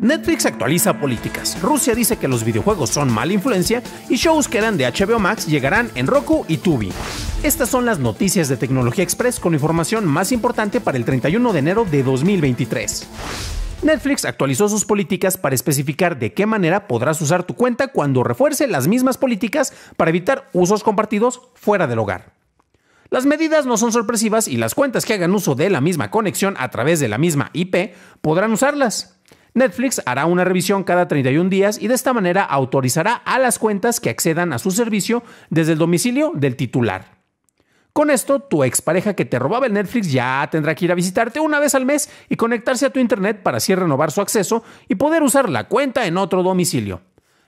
Netflix actualiza políticas. Rusia dice que los videojuegos son mala influencia y shows que eran de HBO Max llegarán en Roku y Tubi. Estas son las noticias de Tecnología Express con información más importante para el 31 de enero de 2023. Netflix actualizó sus políticas para especificar de qué manera podrás usar tu cuenta cuando refuerce las mismas políticas para evitar usos compartidos fuera del hogar. Las medidas no son sorpresivas y las cuentas que hagan uso de la misma conexión a través de la misma IP podrán usarlas. Netflix hará una revisión cada 31 días y de esta manera autorizará a las cuentas que accedan a su servicio desde el domicilio del titular. Con esto, tu expareja que te robaba el Netflix ya tendrá que ir a visitarte una vez al mes y conectarse a tu internet para así renovar su acceso y poder usar la cuenta en otro domicilio.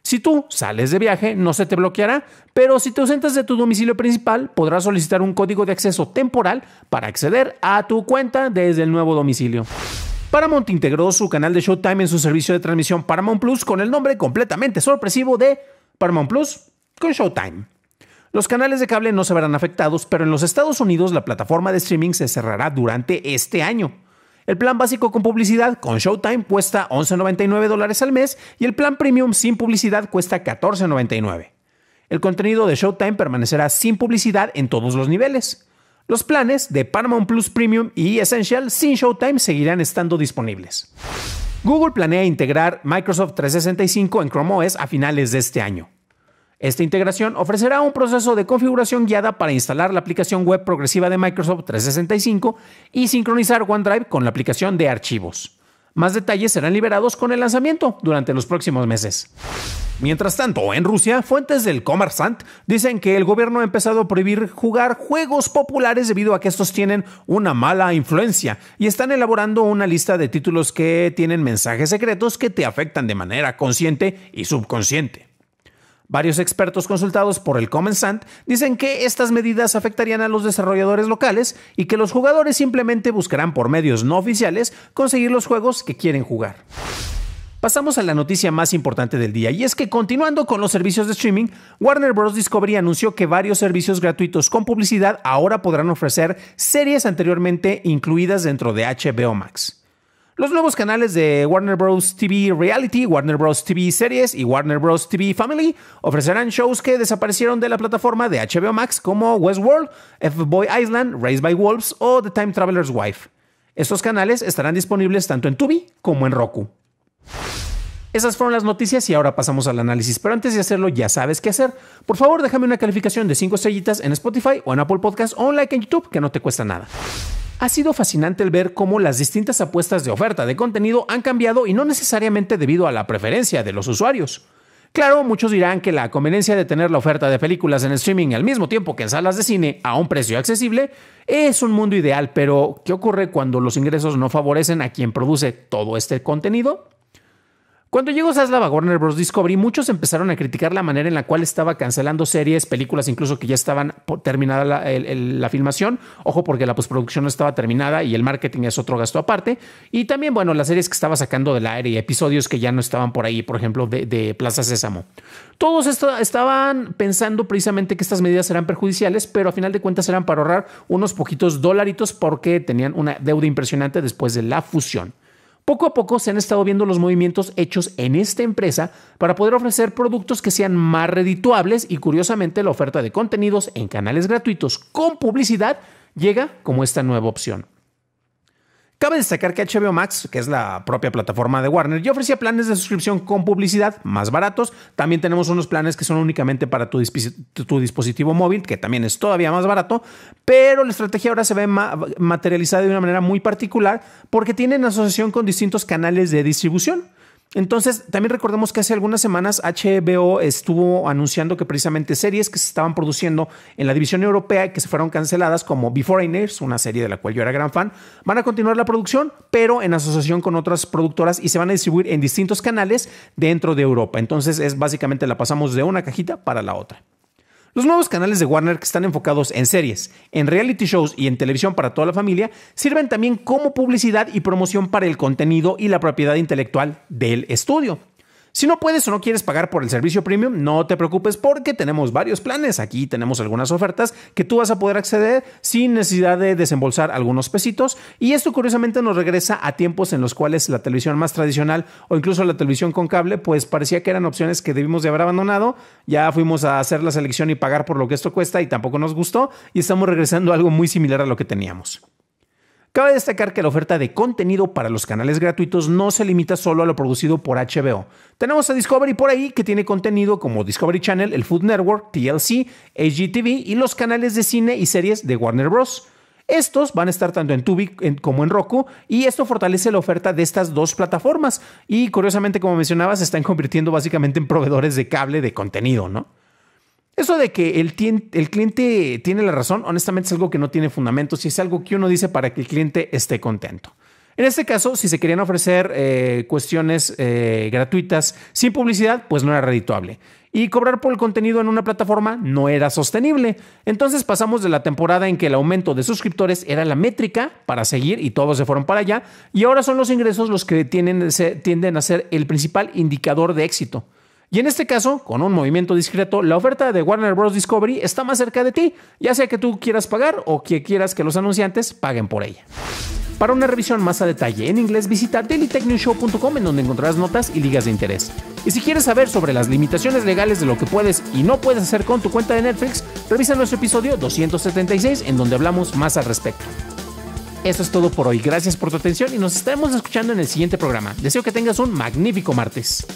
Si tú sales de viaje, no se te bloqueará, pero si te ausentas de tu domicilio principal, podrás solicitar un código de acceso temporal para acceder a tu cuenta desde el nuevo domicilio. Paramount integró su canal de Showtime en su servicio de transmisión Paramount Plus con el nombre completamente sorpresivo de Paramount Plus con Showtime. Los canales de cable no se verán afectados, pero en los Estados Unidos la plataforma de streaming se cerrará durante este año. El plan básico con publicidad con Showtime cuesta 11.99 dólares al mes y el plan premium sin publicidad cuesta 14.99. El contenido de Showtime permanecerá sin publicidad en todos los niveles. Los planes de Paramount Plus Premium y Essential sin Showtime seguirán estando disponibles. Google planea integrar Microsoft 365 en Chrome OS a finales de este año. Esta integración ofrecerá un proceso de configuración guiada para instalar la aplicación web progresiva de Microsoft 365 y sincronizar OneDrive con la aplicación de archivos. Más detalles serán liberados con el lanzamiento durante los próximos meses. Mientras tanto, en Rusia, fuentes del Kommersant dicen que el gobierno ha empezado a prohibir jugar juegos populares debido a que estos tienen una mala influencia y están elaborando una lista de títulos que tienen mensajes secretos que te afectan de manera consciente y subconsciente. Varios expertos consultados por el Common dicen que estas medidas afectarían a los desarrolladores locales y que los jugadores simplemente buscarán por medios no oficiales conseguir los juegos que quieren jugar. Pasamos a la noticia más importante del día y es que continuando con los servicios de streaming, Warner Bros. Discovery anunció que varios servicios gratuitos con publicidad ahora podrán ofrecer series anteriormente incluidas dentro de HBO Max. Los nuevos canales de Warner Bros. TV Reality, Warner Bros. TV Series y Warner Bros. TV Family ofrecerán shows que desaparecieron de la plataforma de HBO Max como Westworld, F-Boy Island, Raised by Wolves o The Time Traveler's Wife. Estos canales estarán disponibles tanto en Tubi como en Roku. Esas fueron las noticias y ahora pasamos al análisis. Pero antes de hacerlo, ya sabes qué hacer. Por favor, déjame una calificación de 5 estrellitas en Spotify o en Apple Podcasts o un like en YouTube que no te cuesta nada. Ha sido fascinante el ver cómo las distintas apuestas de oferta de contenido han cambiado y no necesariamente debido a la preferencia de los usuarios. Claro, muchos dirán que la conveniencia de tener la oferta de películas en streaming al mismo tiempo que en salas de cine a un precio accesible es un mundo ideal, pero ¿qué ocurre cuando los ingresos no favorecen a quien produce todo este contenido? Cuando llegó Zaslav a Warner Bros. Discovery, muchos empezaron a criticar la manera en la cual estaba cancelando series, películas, incluso que ya estaban terminada la, filmación. Ojo, porque la postproducción no estaba terminada y el marketing es otro gasto aparte. Y también, bueno, las series que estaba sacando del aire y episodios que ya no estaban por ahí, por ejemplo, de, Plaza Sésamo. Todos estaban pensando precisamente que estas medidas eran perjudiciales, pero a final de cuentas eran para ahorrar unos poquitos dolaritos porque tenían una deuda impresionante después de la fusión. Poco a poco se han estado viendo los movimientos hechos en esta empresa para poder ofrecer productos que sean más redituables y curiosamente la oferta de contenidos en canales gratuitos con publicidad llega como esta nueva opción. Cabe destacar que HBO Max, que es la propia plataforma de Warner, ya ofrecía planes de suscripción con publicidad más baratos. También tenemos unos planes que son únicamente para tu, dispositivo móvil, que también es todavía más barato. Pero la estrategia ahora se ve materializada de una manera muy particular porque tienen asociación con distintos canales de distribución. Entonces, también recordemos que hace algunas semanas HBO estuvo anunciando que precisamente series que se estaban produciendo en la división europea y que se fueron canceladas, como Before Nears, una serie de la cual yo era gran fan, van a continuar la producción, pero en asociación con otras productoras y se van a distribuir en distintos canales dentro de Europa. Entonces, es básicamente la pasamos de una cajita para la otra. Los nuevos canales de Warner que están enfocados en series, en reality shows y en televisión para toda la familia sirven también como publicidad y promoción para el contenido y la propiedad intelectual del estudio. Si no puedes o no quieres pagar por el servicio premium, no te preocupes porque tenemos varios planes. Aquí tenemos algunas ofertas que tú vas a poder acceder sin necesidad de desembolsar algunos pesitos. Y esto curiosamente nos regresa a tiempos en los cuales la televisión más tradicional o incluso la televisión con cable, pues parecía que eran opciones que debimos de haber abandonado. Ya fuimos a hacer la selección y pagar por lo que esto cuesta y tampoco nos gustó. Y estamos regresando a algo muy similar a lo que teníamos. Cabe destacar que la oferta de contenido para los canales gratuitos no se limita solo a lo producido por HBO. Tenemos a Discovery por ahí que tiene contenido como Discovery Channel, el Food Network, TLC, HGTV y los canales de cine y series de Warner Bros. Estos van a estar tanto en Tubi como en Roku y esto fortalece la oferta de estas dos plataformas y curiosamente como mencionaba se están convirtiendo básicamente en proveedores de cable de contenido, ¿no? Eso de que el, cliente tiene la razón, honestamente es algo que no tiene fundamentos y es algo que uno dice para que el cliente esté contento. En este caso, si se querían ofrecer eh, cuestiones eh, gratuitas sin publicidad, pues no era redituable. Y cobrar por el contenido en una plataforma no era sostenible. Entonces pasamos de la temporada en que el aumento de suscriptores era la métrica para seguir y todos se fueron para allá. Y ahora son los ingresos los que tienden a ser el principal indicador de éxito. Y en este caso, con un movimiento discreto, la oferta de Warner Bros. Discovery está más cerca de ti, ya sea que tú quieras pagar o que quieras que los anunciantes paguen por ella. Para una revisión más a detalle en inglés, visita dailytechnewshow.com en donde encontrarás notas y ligas de interés. Y si quieres saber sobre las limitaciones legales de lo que puedes y no puedes hacer con tu cuenta de Netflix, revisa nuestro episodio 276 en donde hablamos más al respecto. Eso es todo por hoy, gracias por tu atención y nos estaremos escuchando en el siguiente programa. Deseo que tengas un magnífico martes.